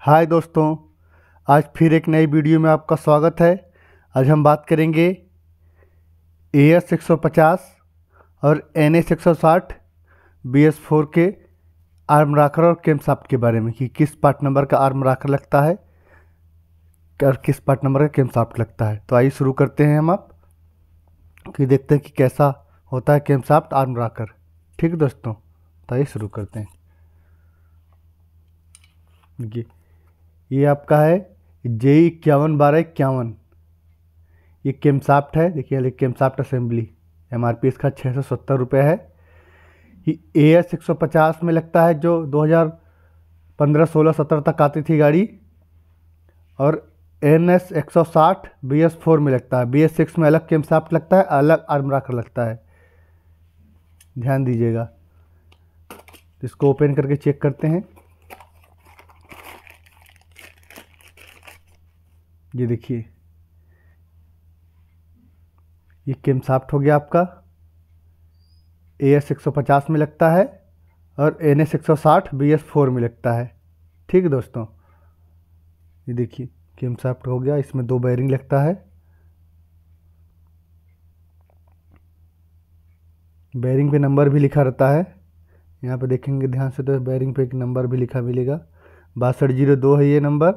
हाय दोस्तों आज फिर एक नई वीडियो में आपका स्वागत है आज हम बात करेंगे ए एस एक और एन एस एक सौ साठ बी एस फोर के आर्म राखर और केम साफ्ट के बारे में कि किस पार्ट नंबर का आर्म राखर लगता है और किस पार्ट नंबर का केम साफ्ट लगता है तो आइए शुरू करते हैं हम आप कि देखते हैं कि कैसा होता है केम साफ्ट आर्म राखर ठीक दोस्तों तो आइए शुरू करते हैं जी ये आपका है जे इक्यावन बारह इक्यावन ये केमसाफ्ट है देखिए camshaft assembly M R P इसका छः सौ सत्तर रुपये है ए एस एक सौ पचास में लगता है जो दो हज़ार पंद्रह सोलह सत्रह तक आती थी गाड़ी और एन एस एक सौ साठ बी एस फोर में लगता है बी एस सिक्स में अलग केमसाफ्ट लगता है अलग आर्मरा कर लगता है ध्यान दीजिएगा इसको ओपन करके चेक करते हैं ये देखिए ये केम साफ्ट हो गया आपका ए एस एक सौ पचास में लगता है और एन एस एक सौ साठ बी एस फोर में लगता है ठीक है दोस्तों ये देखिए केम साफ्ट हो गया इसमें दो बैरिंग लगता है बैरिंग पे नंबर भी लिखा रहता है यहाँ पे देखेंगे ध्यान से तो बैरिंग पे एक नंबर भी लिखा मिलेगा बासठ जीरो दो है ये नंबर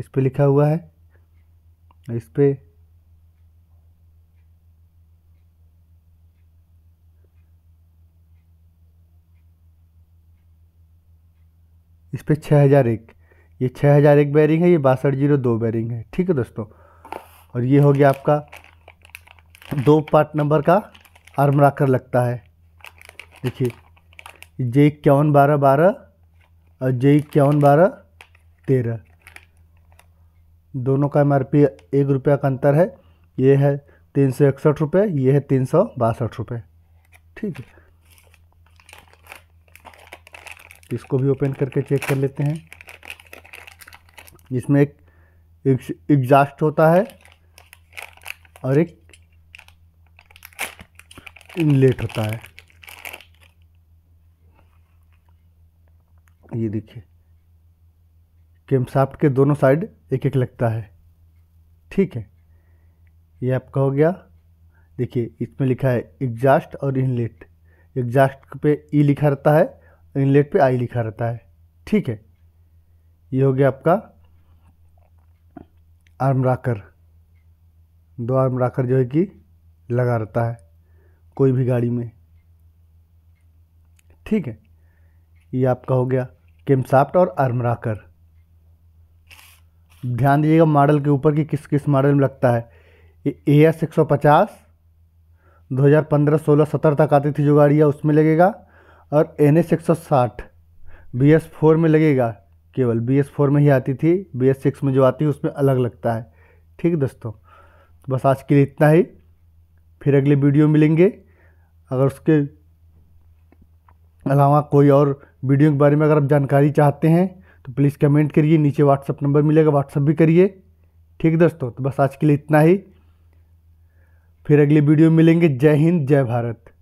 इस पर लिखा हुआ है इस पर इस पर छः हज़ार एक ये छः हज़ार एक बैरिंग है ये बासठ जीरो दो बैरिंग है ठीक है दोस्तों और ये हो गया आपका दो पार्ट नंबर का आर्म राकर लगता है देखिए जे इक्यावन बारह बारह और जे इक्यावन बारह तेरह दोनों का एम आर पी एक रुपये का अंतर है ये है तीन सौ इकसठ रुपये ये है तीन सौ बासठ रुपये ठीक है इसको भी ओपन करके चेक कर लेते हैं इसमें एक एग्जास्ट होता है और एक इनलेट होता है ये देखिए केमसाफ्ट के दोनों साइड एक एक लगता है ठीक है ये आपका हो गया देखिए इसमें लिखा है एग्जास्ट और इनलेट एग्जास्ट पे ई लिखा रहता है इनलेट पे आई लिखा रहता है ठीक है ये हो गया आपका आर्म राकर दो आर्म राकर जो है कि लगा रहता है कोई भी गाड़ी में ठीक है ये आपका हो गया केमसाफ्ट और आर्म राकर ध्यान दीजिएगा मॉडल के ऊपर कि किस किस मॉडल में लगता है ए एस एक सौ पचास दो हज़ार पंद्रह सोलह सत्तर तक आती थी जो गाड़ियाँ उसमें लगेगा और एन एस एक सौ साठ बी एस फोर में लगेगा केवल बी एस फोर में ही आती थी बी एस सिक्स में जो आती है उसमें अलग लगता है ठीक है दोस्तों तो बस आज के लिए इतना ही फिर अगले वीडियो मिलेंगे अगर उसके अलावा कोई और वीडियो के बारे में अगर आप जानकारी चाहते हैं तो प्लीज़ कमेंट करिए नीचे व्हाट्सअप नंबर मिलेगा व्हाट्सअप भी करिए ठीक दोस्तों तो बस आज के लिए इतना ही फिर अगले वीडियो में मिलेंगे जय हिंद जय भारत